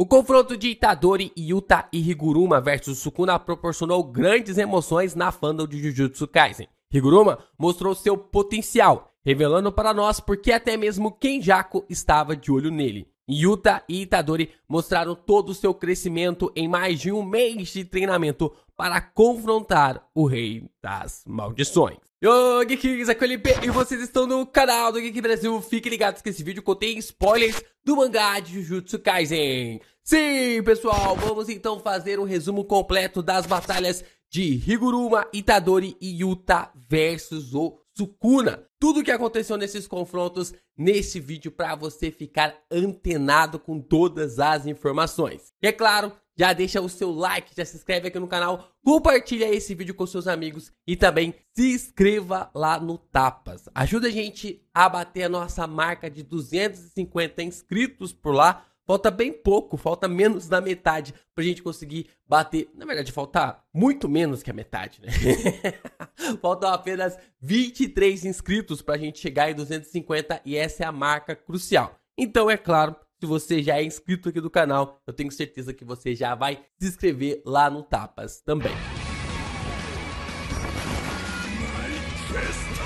O confronto de Itadori e Higuruma versus Sukuna proporcionou grandes emoções na fandom de Jujutsu Kaisen. Higuruma mostrou seu potencial, revelando para nós porque até mesmo Kenjaku estava de olho nele. Yuta e Itadori mostraram todo o seu crescimento em mais de um mês de treinamento para confrontar o Rei das Maldições. Yo, Geekings, aqui é o LP e vocês estão no canal do Geek Brasil. Fiquem ligados que esse vídeo contém spoilers do mangá de Jujutsu Kaisen. Sim, pessoal, vamos então fazer um resumo completo das batalhas de Higuruma, Itadori e Yuta versus o Sukuna. Tudo o que aconteceu nesses confrontos nesse vídeo para você ficar antenado com todas as informações. E é claro, já deixa o seu like, já se inscreve aqui no canal, compartilha esse vídeo com seus amigos e também se inscreva lá no Tapas. Ajuda a gente a bater a nossa marca de 250 inscritos por lá Falta bem pouco, falta menos da metade pra gente conseguir bater. Na verdade, falta muito menos que a metade, né? Faltam apenas 23 inscritos pra gente chegar em 250 e essa é a marca crucial. Então, é claro, se você já é inscrito aqui do canal, eu tenho certeza que você já vai se inscrever lá no Tapas também. Manifesto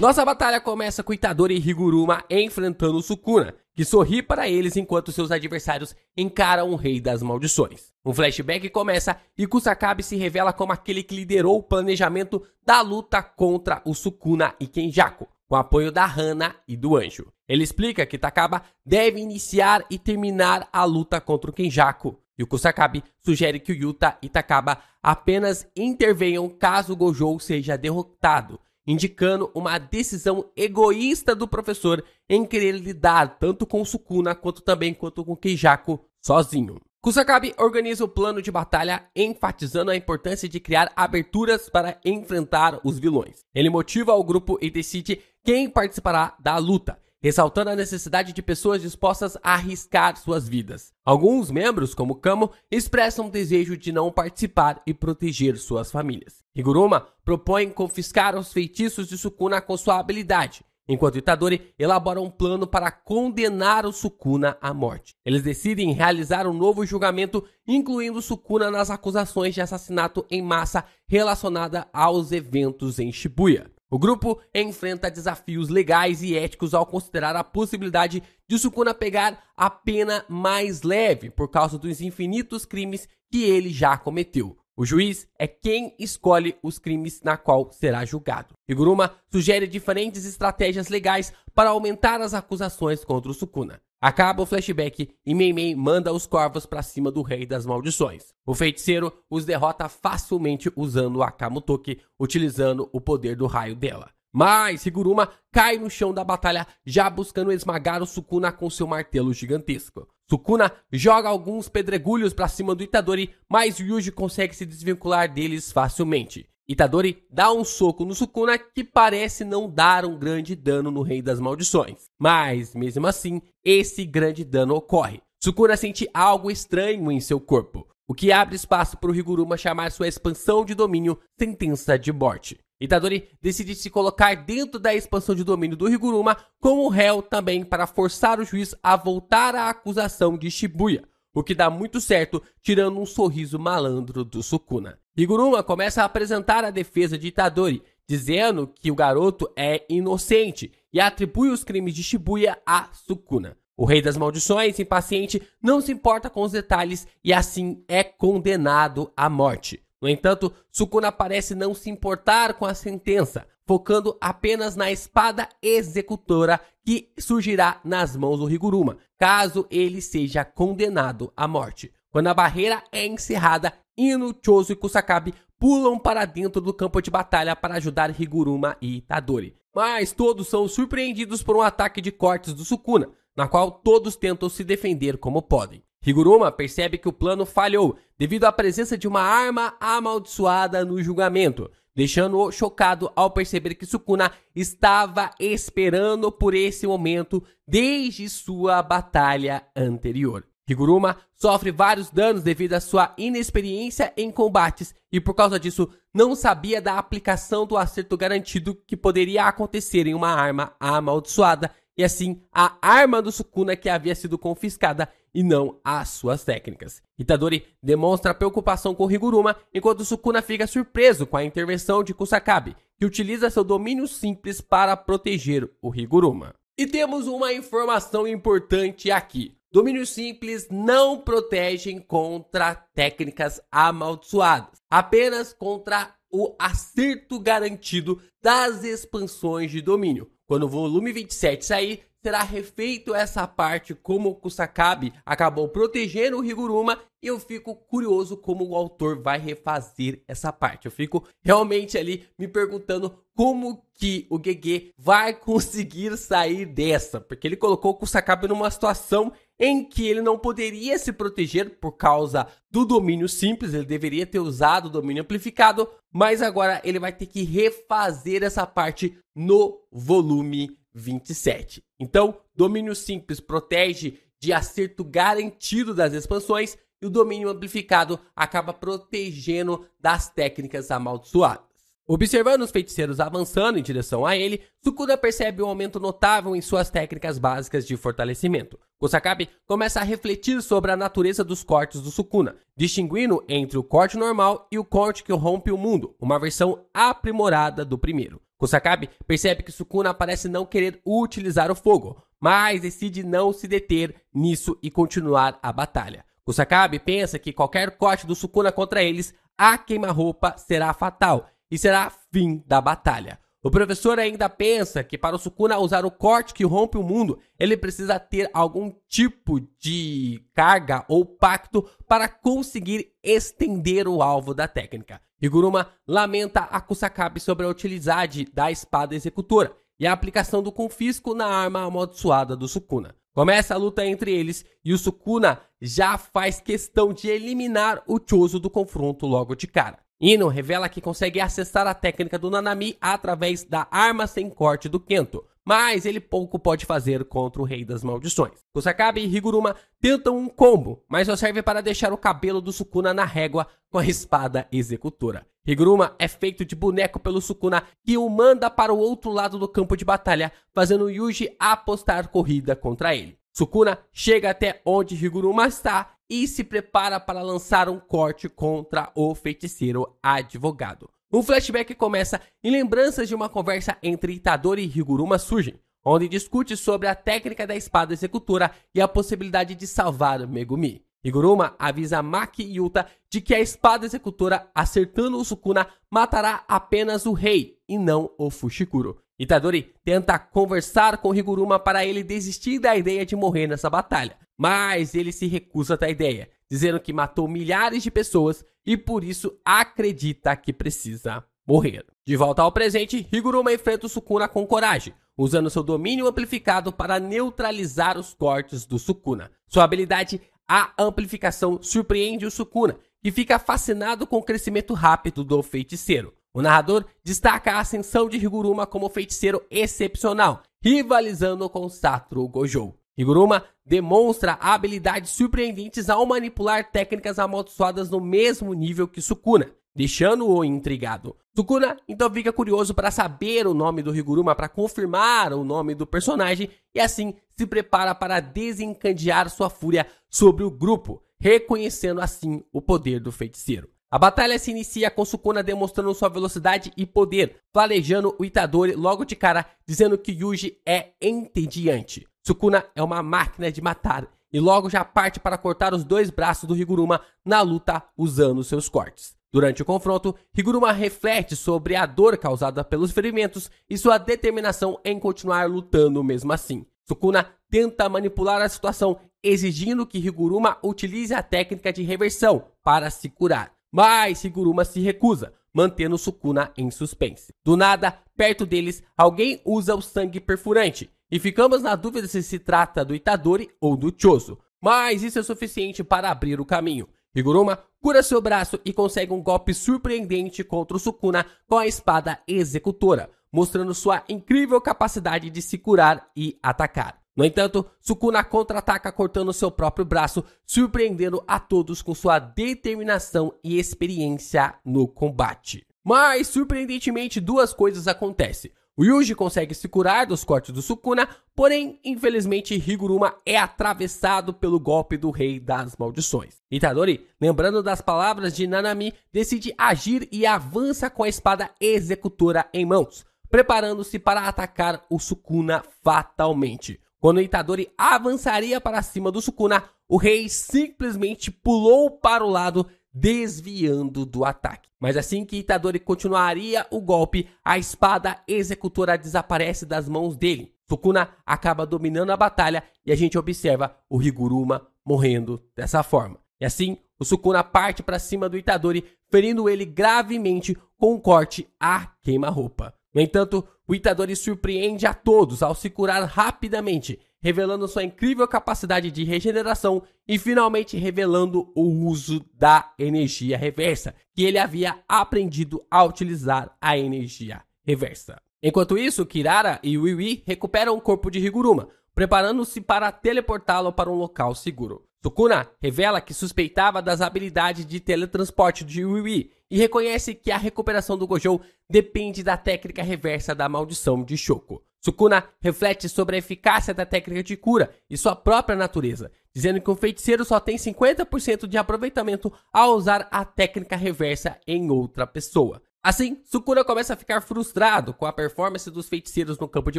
nossa batalha começa com Itadori e Higuruma enfrentando Sukuna, que sorri para eles enquanto seus adversários encaram o Rei das Maldições. Um flashback começa e Kusakabe se revela como aquele que liderou o planejamento da luta contra o Sukuna e Kenjaku, com apoio da Hana e do Anjo. Ele explica que Takaba deve iniciar e terminar a luta contra o Kenjaku, e o Kusakabe sugere que o Yuta e Takaba apenas intervenham caso Gojo seja derrotado, indicando uma decisão egoísta do professor em querer lidar tanto com Sukuna quanto também quanto com Keijako sozinho. Kusakabe organiza o plano de batalha enfatizando a importância de criar aberturas para enfrentar os vilões. Ele motiva o grupo e decide quem participará da luta ressaltando a necessidade de pessoas dispostas a arriscar suas vidas. Alguns membros, como Kamo, expressam o desejo de não participar e proteger suas famílias. Higuruma propõe confiscar os feitiços de Sukuna com sua habilidade, enquanto Itadori elabora um plano para condenar o Sukuna à morte. Eles decidem realizar um novo julgamento, incluindo Sukuna nas acusações de assassinato em massa relacionada aos eventos em Shibuya. O grupo enfrenta desafios legais e éticos ao considerar a possibilidade de Sukuna pegar a pena mais leve por causa dos infinitos crimes que ele já cometeu. O juiz é quem escolhe os crimes na qual será julgado. Iguruma sugere diferentes estratégias legais para aumentar as acusações contra o Sukuna. Acaba o flashback e Meimei manda os corvos para cima do rei das maldições. O feiticeiro os derrota facilmente usando a Kamutoki, utilizando o poder do raio dela. Mas Higuruma cai no chão da batalha, já buscando esmagar o Sukuna com seu martelo gigantesco. Sukuna joga alguns pedregulhos para cima do Itadori, mas Yuji consegue se desvincular deles facilmente. Itadori dá um soco no Sukuna que parece não dar um grande dano no Rei das Maldições. Mas, mesmo assim, esse grande dano ocorre. Sukuna sente algo estranho em seu corpo, o que abre espaço para o Higuruma chamar sua expansão de domínio Sentença de Morte. Itadori decide se colocar dentro da expansão de domínio do Higuruma como réu também para forçar o juiz a voltar à acusação de Shibuya, o que dá muito certo, tirando um sorriso malandro do Sukuna. Higuruma começa a apresentar a defesa de Itadori, dizendo que o garoto é inocente e atribui os crimes de Shibuya a Sukuna. O rei das maldições, impaciente, não se importa com os detalhes e assim é condenado à morte. No entanto, Sukuna parece não se importar com a sentença, focando apenas na espada executora que surgirá nas mãos do Riguruma, caso ele seja condenado à morte. Quando a barreira é encerrada, Inu, Chozo e Kusakabe pulam para dentro do campo de batalha para ajudar Riguruma e Itadori. Mas todos são surpreendidos por um ataque de cortes do Sukuna, na qual todos tentam se defender como podem. Higuruma percebe que o plano falhou devido à presença de uma arma amaldiçoada no julgamento, deixando-o chocado ao perceber que Sukuna estava esperando por esse momento desde sua batalha anterior. Higuruma sofre vários danos devido à sua inexperiência em combates e por causa disso não sabia da aplicação do acerto garantido que poderia acontecer em uma arma amaldiçoada e assim a arma do Sukuna que havia sido confiscada e não às suas técnicas. Itadori demonstra preocupação com Higuruma, enquanto Sukuna fica surpreso com a intervenção de Kusakabe, que utiliza seu domínio simples para proteger o Higuruma. E temos uma informação importante aqui. Domínios simples não protegem contra técnicas amaldiçoadas, apenas contra o acerto garantido das expansões de domínio. Quando o volume 27 sair, será refeito essa parte como o Kusakabe acabou protegendo o Higuruma e eu fico curioso como o autor vai refazer essa parte. Eu fico realmente ali me perguntando como que o Gege vai conseguir sair dessa, porque ele colocou o Kusakabe numa situação em que ele não poderia se proteger por causa do domínio simples, ele deveria ter usado o domínio amplificado, mas agora ele vai ter que refazer essa parte no volume 27. Então, domínio simples protege de acerto garantido das expansões e o domínio amplificado acaba protegendo das técnicas amaldiçoadas. Observando os feiticeiros avançando em direção a ele, Sukuda percebe um aumento notável em suas técnicas básicas de fortalecimento. Kosakabe começa a refletir sobre a natureza dos cortes do Sukuna, distinguindo entre o corte normal e o corte que rompe o mundo, uma versão aprimorada do primeiro. Kusakabe percebe que Sukuna parece não querer utilizar o fogo, mas decide não se deter nisso e continuar a batalha. Kusakabe pensa que qualquer corte do Sukuna contra eles a queima-roupa será fatal e será fim da batalha. O professor ainda pensa que para o Sukuna usar o corte que rompe o mundo, ele precisa ter algum tipo de carga ou pacto para conseguir estender o alvo da técnica. Iguruma lamenta a Kusakabe sobre a utilidade da espada executora e a aplicação do confisco na arma amaldiçoada do Sukuna. Começa a luta entre eles e o Sukuna já faz questão de eliminar o choso do confronto logo de cara. Ino revela que consegue acessar a técnica do Nanami através da arma sem corte do Kento, mas ele pouco pode fazer contra o Rei das Maldições. Kusakabe e Higuruma tentam um combo, mas só serve para deixar o cabelo do Sukuna na régua com a espada executora. Higuruma é feito de boneco pelo Sukuna, que o manda para o outro lado do campo de batalha, fazendo Yuji apostar corrida contra ele. Sukuna chega até onde Higuruma está e se prepara para lançar um corte contra o feiticeiro advogado. O flashback começa e lembranças de uma conversa entre Itadori e Higuruma surgem, onde discute sobre a técnica da espada executora e a possibilidade de salvar Megumi. Higuruma avisa Maki Yuta de que a espada executora, acertando o Sukuna, matará apenas o rei e não o Fushikuro. Itadori tenta conversar com Higuruma para ele desistir da ideia de morrer nessa batalha, mas ele se recusa à ideia, dizendo que matou milhares de pessoas e por isso acredita que precisa morrer. De volta ao presente, Higuruma enfrenta o Sukuna com coragem, usando seu domínio amplificado para neutralizar os cortes do Sukuna. Sua habilidade, a amplificação, surpreende o Sukuna, que fica fascinado com o crescimento rápido do feiticeiro. O narrador destaca a ascensão de Higuruma como feiticeiro excepcional, rivalizando com Satoru Gojo. Higuruma demonstra habilidades surpreendentes ao manipular técnicas amaldiçoadas no mesmo nível que Sukuna, deixando-o intrigado. Sukuna então fica curioso para saber o nome do Higuruma para confirmar o nome do personagem e assim se prepara para desencandear sua fúria sobre o grupo, reconhecendo assim o poder do feiticeiro. A batalha se inicia com Sukuna demonstrando sua velocidade e poder, planejando o Itadori logo de cara, dizendo que Yuji é entediante. Sukuna é uma máquina de matar e logo já parte para cortar os dois braços do Higuruma na luta usando seus cortes. Durante o confronto, Higuruma reflete sobre a dor causada pelos ferimentos e sua determinação em continuar lutando mesmo assim. Sukuna tenta manipular a situação, exigindo que Higuruma utilize a técnica de reversão para se curar mas Shiguruma se recusa, mantendo Sukuna em suspense. Do nada, perto deles, alguém usa o sangue perfurante, e ficamos na dúvida se se trata do Itadori ou do Choso, mas isso é suficiente para abrir o caminho. Higuruma cura seu braço e consegue um golpe surpreendente contra o Sukuna com a espada executora, mostrando sua incrível capacidade de se curar e atacar. No entanto, Sukuna contra-ataca cortando seu próprio braço, surpreendendo a todos com sua determinação e experiência no combate. Mas, surpreendentemente, duas coisas acontecem. O Yuji consegue se curar dos cortes do Sukuna, porém, infelizmente, Higuruma é atravessado pelo golpe do Rei das Maldições. Itadori, lembrando das palavras de Nanami, decide agir e avança com a espada executora em mãos, preparando-se para atacar o Sukuna fatalmente. Quando Itadori avançaria para cima do Sukuna, o rei simplesmente pulou para o lado, desviando do ataque. Mas assim que Itadori continuaria o golpe, a espada executora desaparece das mãos dele. Sukuna acaba dominando a batalha e a gente observa o Riguruma morrendo dessa forma. E assim, o Sukuna parte para cima do Itadori, ferindo ele gravemente com um corte a queima-roupa. No entanto, o Itadori surpreende a todos ao se curar rapidamente, revelando sua incrível capacidade de regeneração e finalmente revelando o uso da energia reversa, que ele havia aprendido a utilizar a energia reversa. Enquanto isso, Kirara e Wiwi recuperam o corpo de Higuruma, preparando-se para teleportá-lo para um local seguro. Sukuna revela que suspeitava das habilidades de teletransporte de Yui e reconhece que a recuperação do Gojo depende da técnica reversa da maldição de Shoko. Sukuna reflete sobre a eficácia da técnica de cura e sua própria natureza, dizendo que um feiticeiro só tem 50% de aproveitamento ao usar a técnica reversa em outra pessoa. Assim, Sukuna começa a ficar frustrado com a performance dos feiticeiros no campo de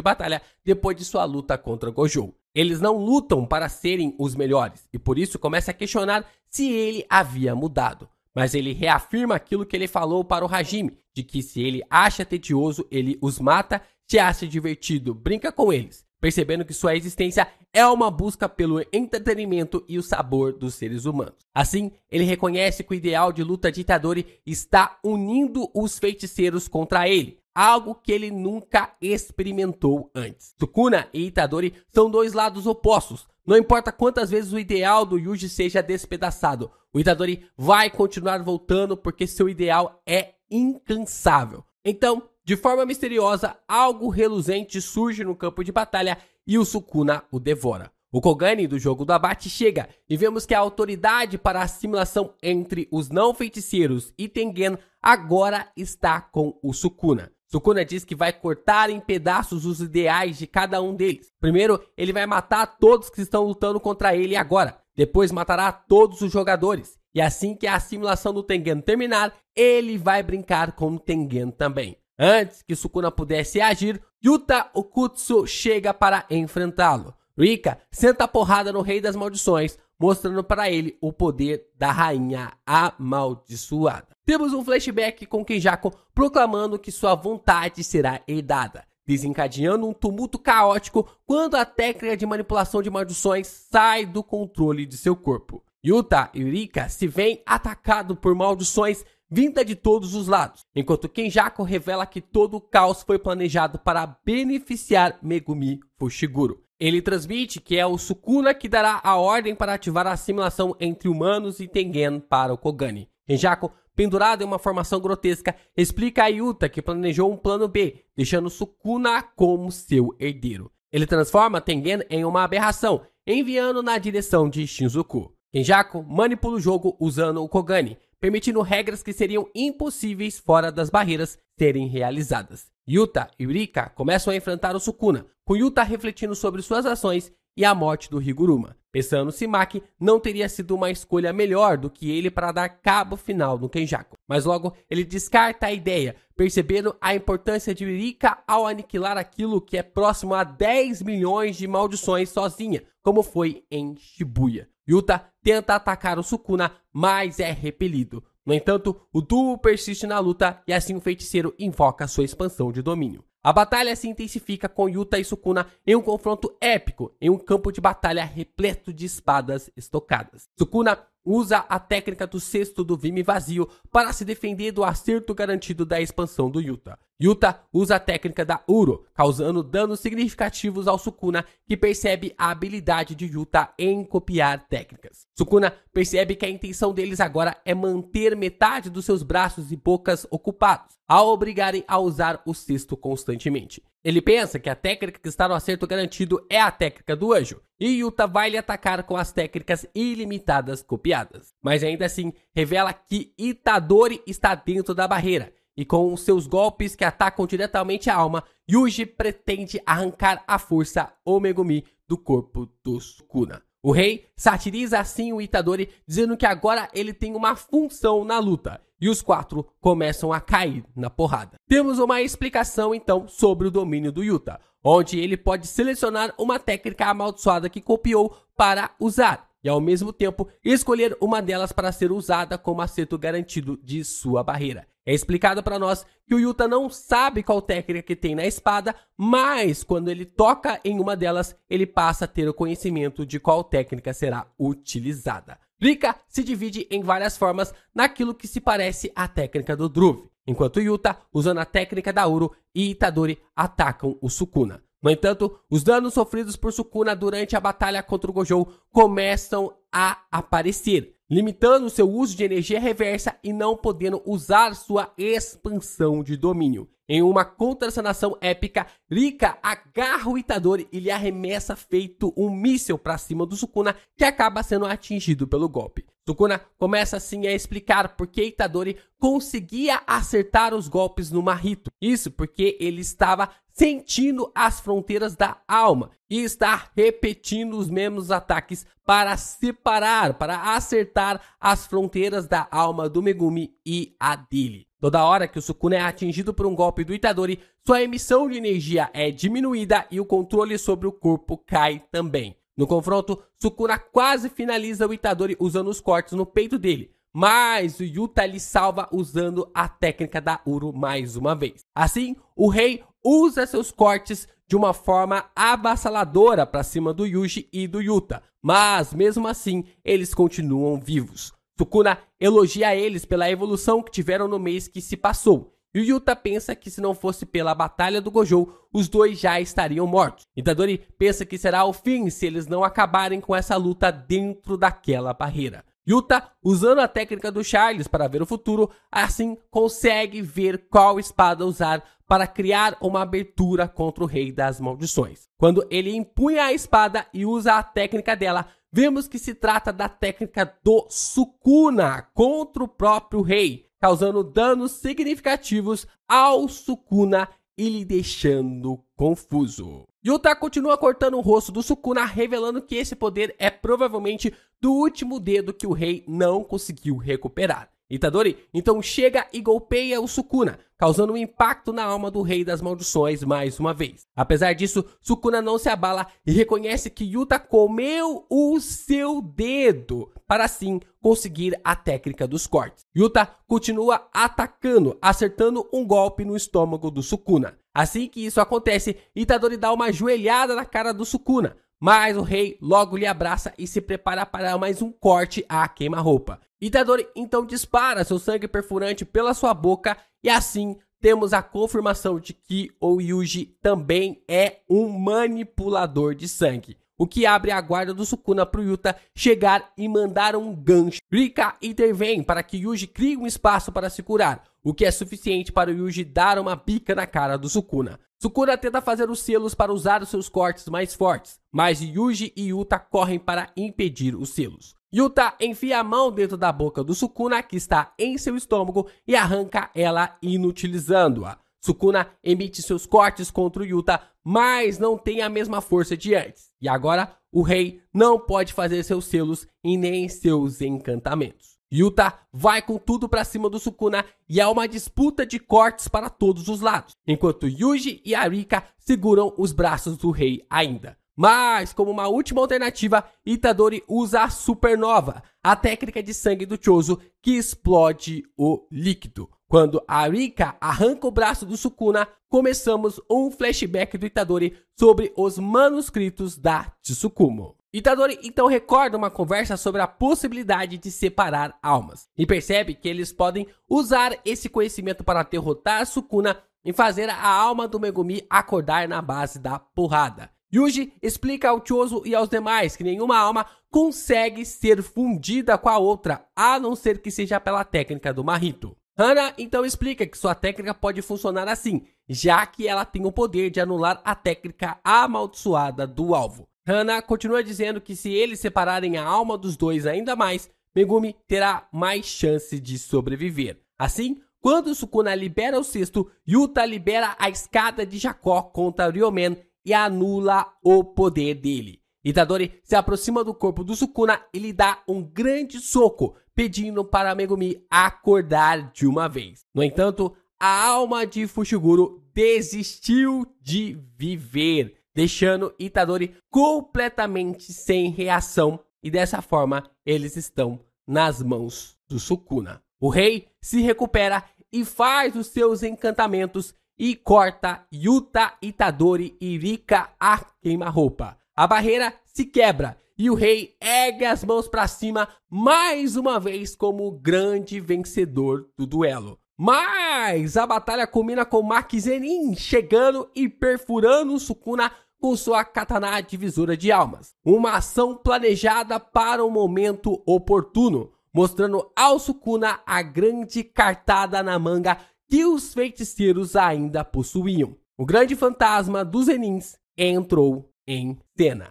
batalha depois de sua luta contra Gojo. Eles não lutam para serem os melhores e por isso começa a questionar se ele havia mudado. Mas ele reafirma aquilo que ele falou para o Hajime, de que se ele acha tedioso, ele os mata, se acha divertido, brinca com eles percebendo que sua existência é uma busca pelo entretenimento e o sabor dos seres humanos. Assim, ele reconhece que o ideal de luta Itadori está unindo os feiticeiros contra ele, algo que ele nunca experimentou antes. Sukuna e Itadori são dois lados opostos. Não importa quantas vezes o ideal do Yuji seja despedaçado, o Itadori vai continuar voltando porque seu ideal é incansável. Então, de forma misteriosa, algo reluzente surge no campo de batalha e o Sukuna o devora. O Kogani do jogo do abate chega e vemos que a autoridade para a simulação entre os não feiticeiros e Tengen agora está com o Sukuna. Sukuna diz que vai cortar em pedaços os ideais de cada um deles. Primeiro, ele vai matar todos que estão lutando contra ele agora. Depois, matará todos os jogadores. E assim que a simulação do Tengen terminar, ele vai brincar com o Tengen também. Antes que Sukuna pudesse agir, Yuta Okutsu chega para enfrentá-lo. Rika senta a porrada no Rei das Maldições, mostrando para ele o poder da Rainha Amaldiçoada. Temos um flashback com Kenjaku proclamando que sua vontade será herdada, desencadeando um tumulto caótico quando a técnica de manipulação de maldições sai do controle de seu corpo. Yuta e Rika se veem atacados por maldições vinda de todos os lados, enquanto Kenjaku revela que todo o caos foi planejado para beneficiar Megumi Fushiguro. Ele transmite que é o Sukuna que dará a ordem para ativar a assimilação entre humanos e Tengen para o Kogani. Kenjaku, pendurado em uma formação grotesca, explica a Yuta que planejou um plano B, deixando Sukuna como seu herdeiro. Ele transforma Tengen em uma aberração, enviando na direção de Shinzuku. Kenjaku manipula o jogo usando o Kogani, permitindo regras que seriam impossíveis fora das barreiras serem realizadas. Yuta e Rika começam a enfrentar o Sukuna, com Yuta refletindo sobre suas ações e a morte do Higuruma, pensando se Maki não teria sido uma escolha melhor do que ele para dar cabo final no Kenjaku. Mas logo ele descarta a ideia, percebendo a importância de Rika ao aniquilar aquilo que é próximo a 10 milhões de maldições sozinha, como foi em Shibuya. Yuta tenta atacar o Sukuna, mas é repelido. No entanto, o duo persiste na luta e assim o feiticeiro invoca sua expansão de domínio. A batalha se intensifica com Yuta e Sukuna em um confronto épico em um campo de batalha repleto de espadas estocadas. Sukuna usa a técnica do cesto do Vime vazio para se defender do acerto garantido da expansão do Yuta. Yuta usa a técnica da Uro, causando danos significativos ao Sukuna, que percebe a habilidade de Yuta em copiar técnicas. Sukuna percebe que a intenção deles agora é manter metade dos seus braços e bocas ocupados, ao obrigarem a usar o cesto constantemente. Ele pensa que a técnica que está no acerto garantido é a técnica do anjo, e Yuta vai lhe atacar com as técnicas ilimitadas copiadas. Mas ainda assim, revela que Itadori está dentro da barreira e com seus golpes que atacam diretamente a alma, Yuji pretende arrancar a força Omegumi do corpo do Sukuna. O rei satiriza assim o Itadori, dizendo que agora ele tem uma função na luta, e os quatro começam a cair na porrada. Temos uma explicação então sobre o domínio do Yuta, onde ele pode selecionar uma técnica amaldiçoada que copiou para usar, e ao mesmo tempo escolher uma delas para ser usada como acerto garantido de sua barreira. É explicado para nós que o Yuta não sabe qual técnica que tem na espada, mas quando ele toca em uma delas, ele passa a ter o conhecimento de qual técnica será utilizada. Rika se divide em várias formas naquilo que se parece à técnica do Druve, enquanto Yuta, usando a técnica da Uro e Itadori, atacam o Sukuna. No entanto, os danos sofridos por Sukuna durante a batalha contra o Gojo começam a aparecer, limitando seu uso de energia reversa e não podendo usar sua expansão de domínio. Em uma contracenação épica, Rika agarra o Itadori e lhe arremessa feito um míssil para cima do Sukuna, que acaba sendo atingido pelo golpe. Sukuna começa assim a explicar por que Itadori conseguia acertar os golpes no Marito. Isso porque ele estava sentindo as fronteiras da alma e está repetindo os mesmos ataques para separar, para acertar as fronteiras da alma do Megumi e a dele. Toda hora que o Sukuna é atingido por um golpe do Itadori, sua emissão de energia é diminuída e o controle sobre o corpo cai também. No confronto, Sukuna quase finaliza o Itadori usando os cortes no peito dele, mas o Yuta lhe salva usando a técnica da Uru mais uma vez. Assim, o rei usa seus cortes de uma forma avassaladora para cima do Yuji e do Yuta, mas mesmo assim eles continuam vivos. Sukuna elogia eles pela evolução que tiveram no mês que se passou. E o Yuta pensa que se não fosse pela batalha do Gojo, os dois já estariam mortos. Itadori pensa que será o fim se eles não acabarem com essa luta dentro daquela barreira. Yuta, usando a técnica do Charles para ver o futuro, assim consegue ver qual espada usar para criar uma abertura contra o Rei das Maldições. Quando ele empunha a espada e usa a técnica dela, vemos que se trata da técnica do Sukuna contra o próprio rei, causando danos significativos ao Sukuna e lhe deixando confuso. Yuta continua cortando o rosto do Sukuna, revelando que esse poder é provavelmente do último dedo que o rei não conseguiu recuperar. Itadori então chega e golpeia o Sukuna, causando um impacto na alma do Rei das Maldições mais uma vez. Apesar disso, Sukuna não se abala e reconhece que Yuta comeu o seu dedo para assim conseguir a técnica dos cortes. Yuta continua atacando, acertando um golpe no estômago do Sukuna. Assim que isso acontece, Itadori dá uma joelhada na cara do Sukuna, mas o rei logo lhe abraça e se prepara para mais um corte à queima-roupa. Itadori então dispara seu sangue perfurante pela sua boca e assim temos a confirmação de que o Yuji também é um manipulador de sangue. O que abre a guarda do Sukuna para o Yuta chegar e mandar um gancho. Rika intervém para que Yuji crie um espaço para se curar o que é suficiente para o Yuji dar uma pica na cara do Sukuna. Sukuna tenta fazer os selos para usar os seus cortes mais fortes, mas Yuji e Yuta correm para impedir os selos. Yuta enfia a mão dentro da boca do Sukuna, que está em seu estômago, e arranca ela inutilizando-a. Sukuna emite seus cortes contra o Yuta, mas não tem a mesma força de antes. E agora o rei não pode fazer seus selos e nem seus encantamentos. Utah vai com tudo para cima do Sukuna e há uma disputa de cortes para todos os lados, enquanto Yuji e Arika seguram os braços do rei ainda. Mas, como uma última alternativa, Itadori usa a Supernova, a técnica de sangue do Chozo que explode o líquido. Quando Arika arranca o braço do Sukuna, começamos um flashback do Itadori sobre os manuscritos da Tsukumo. Itadori então recorda uma conversa sobre a possibilidade de separar almas e percebe que eles podem usar esse conhecimento para derrotar Sukuna e fazer a alma do Megumi acordar na base da porrada. Yuji explica ao Chozo e aos demais que nenhuma alma consegue ser fundida com a outra, a não ser que seja pela técnica do Marito. Hana então explica que sua técnica pode funcionar assim, já que ela tem o poder de anular a técnica amaldiçoada do alvo. Hana continua dizendo que se eles separarem a alma dos dois ainda mais, Megumi terá mais chance de sobreviver. Assim, quando Sukuna libera o cesto, Yuta libera a escada de Jacó contra Ryomen e anula o poder dele. Itadori se aproxima do corpo do Sukuna e lhe dá um grande soco, pedindo para Megumi acordar de uma vez. No entanto, a alma de Fushiguro desistiu de viver deixando Itadori completamente sem reação e dessa forma eles estão nas mãos do Sukuna. O rei se recupera e faz os seus encantamentos e corta Yuta Itadori e Rika a queima-roupa. A barreira se quebra e o rei ergue as mãos para cima mais uma vez como grande vencedor do duelo. Mas a batalha culmina com Makizenin chegando e perfurando Sukuna com a katana divisora de almas, uma ação planejada para o momento oportuno, mostrando ao Sukuna a grande cartada na manga que os feiticeiros ainda possuíam. O grande fantasma dos Enins entrou em cena.